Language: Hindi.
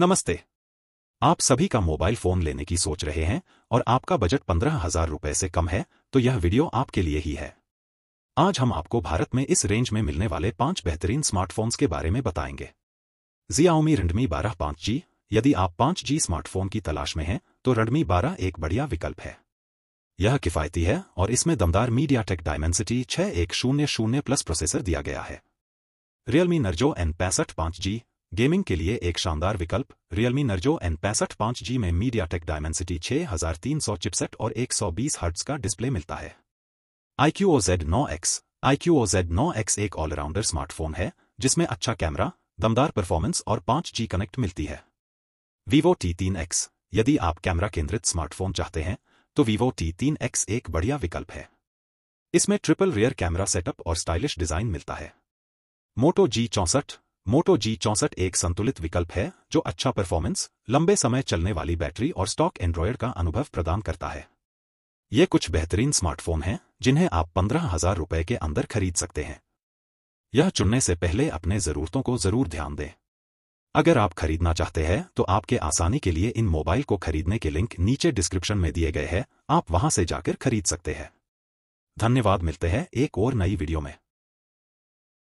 नमस्ते आप सभी का मोबाइल फोन लेने की सोच रहे हैं और आपका बजट पंद्रह हजार रुपए से कम है तो यह वीडियो आपके लिए ही है आज हम आपको भारत में इस रेंज में मिलने वाले पांच बेहतरीन स्मार्टफोन्स के बारे में बताएंगे जियाओमी रेडमी बारह पांच जी यदि आप पांच जी स्मार्टफोन की तलाश में हैं तो रेडमी बारह एक बढ़िया विकल्प है यह किफायती है और इसमें दमदार मीडिया टेक डायमेंसिटी छह एक शून्य शून्य प्लस प्रोसेसर दिया गया है रियलमी नर्जो एन पैंसठ पांच जी गेमिंग के लिए एक शानदार विकल्प Realme नर्जो एन पैंसठ पांच जी में मीडिया टेक डायमेंसिटी छह हजार तीन सौ चिपसेट और एक सौ बीस हर्ट्स का डिस्प्ले मिलता है आईक्यू क्यू ओ जेड नौ एक्स आईक्यू ओ जेड नौ एक्स एक ऑलराउंडर स्मार्टफोन है जिसमें अच्छा कैमरा दमदार परफॉर्मेंस और पांच जी कनेक्ट मिलती है वीवो टी तीन एक्स यदि आप कैमरा केंद्रित स्मार्टफोन चाहते हैं तो वीवो टी तीन एक्स एक बढ़िया विकल्प है इसमें ट्रिपल रियर कैमरा सेटअप और स्टाइलिश डिजाइन मिलता है मोटो जी चौंसठ मोटो जी चौंसठ एक संतुलित विकल्प है जो अच्छा परफॉर्मेंस लंबे समय चलने वाली बैटरी और स्टॉक एंड्रॉयड का अनुभव प्रदान करता है ये कुछ बेहतरीन स्मार्टफोन हैं जिन्हें आप पंद्रह हजार रुपये के अंदर खरीद सकते हैं यह चुनने से पहले अपने ज़रूरतों को ज़रूर ध्यान दें अगर आप खरीदना चाहते हैं तो आपके आसानी के लिए इन मोबाइल को खरीदने के लिंक नीचे डिस्क्रिप्शन में दिए गए हैं आप वहां से जाकर खरीद सकते हैं धन्यवाद मिलते हैं एक और नई वीडियो में